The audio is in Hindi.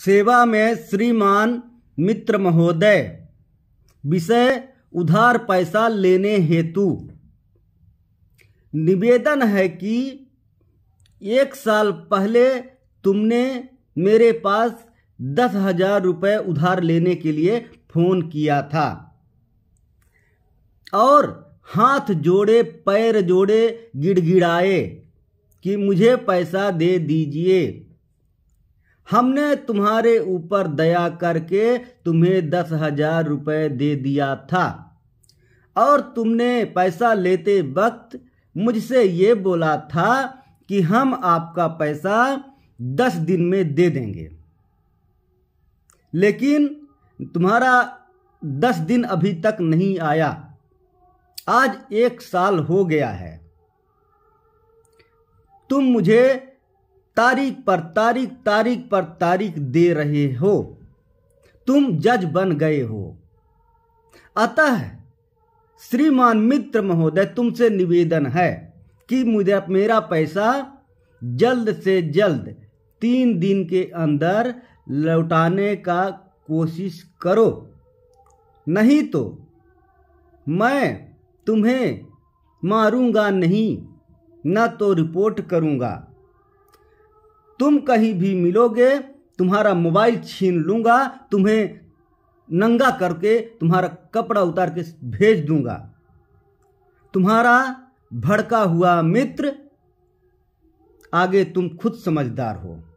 सेवा में श्रीमान मित्र महोदय विषय उधार पैसा लेने हेतु निवेदन है कि एक साल पहले तुमने मेरे पास दस हजार रुपये उधार लेने के लिए फोन किया था और हाथ जोड़े पैर जोड़े गिड़गिड़ाए कि मुझे पैसा दे दीजिए हमने तुम्हारे ऊपर दया करके तुम्हें दस हजार रुपये दे दिया था और तुमने पैसा लेते वक्त मुझसे ये बोला था कि हम आपका पैसा दस दिन में दे देंगे लेकिन तुम्हारा दस दिन अभी तक नहीं आया आज एक साल हो गया है तुम मुझे तारीख पर तारीख तारीख पर तारीख दे रहे हो तुम जज बन गए हो अतः श्रीमान मित्र महोदय तुमसे निवेदन है कि मुझे मेरा पैसा जल्द से जल्द तीन दिन के अंदर लौटाने का कोशिश करो नहीं तो मैं तुम्हें मारूंगा नहीं ना तो रिपोर्ट करूंगा तुम कहीं भी मिलोगे तुम्हारा मोबाइल छीन लूँगा तुम्हें नंगा करके तुम्हारा कपड़ा उतार के भेज दूंगा तुम्हारा भड़का हुआ मित्र आगे तुम खुद समझदार हो